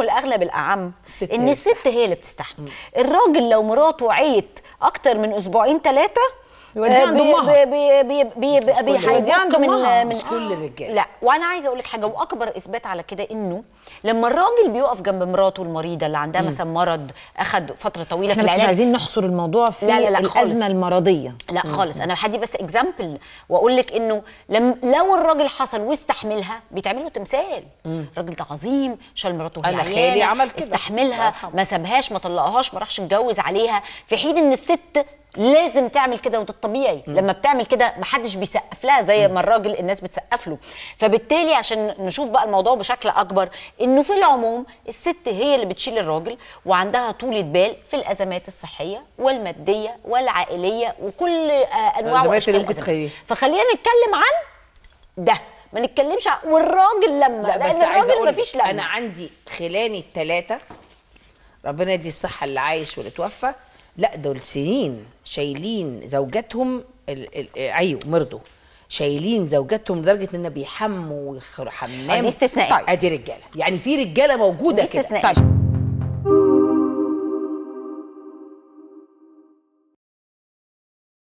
العموم والاغلب الاعم ان الست هي اللي بتستحمل الراجل لو مراته عيت اكتر من اسبوعين ثلاثه يوديها آه، بيحيدوك من من مش كل آه، الرجال لا وانا عايزه اقول لك حاجه واكبر اثبات على كده انه لما الراجل بيقف جنب مراته المريضه اللي عندها مثلا مرض اخذ فتره طويله في العلاج مش عايزين نحصر الموضوع في لا لا لا الازمه خالص. المرضيه لا خالص انا هدي بس اكزامبل واقول لك انه لم لو الراجل حصل واستحملها بيتعمل له تمثال الراجل ده عظيم شال مراته انا خالي عمل كده استحملها ما سابهاش ما طلقهاش ما راحش اتجوز عليها في حين ان الست لازم تعمل كده وده الطبيعي لما بتعمل كده محدش بيسقف لها زي ما الراجل الناس بتسقف له فبالتالي عشان نشوف بقى الموضوع بشكل اكبر انه في العموم الست هي اللي بتشيل الراجل وعندها طولة بال في الازمات الصحيه والماديه والعائليه وكل آه، انواع الازمات اللي ممكن فخلينا نتكلم عن ده ما نتكلمش عن والراجل لما لا لان بس الراجل مفيش لما انا عندي خلاني الثلاثه ربنا يدي الصحه اللي عايش واللي توفى لا دول سنين شايلين زوجاتهم ايوه مرضوا شايلين زوجاتهم لدرجه ان بيحموا ويخرجوا حمام دي استثناءات طيب، ادي رجاله يعني في رجاله موجوده كده طيب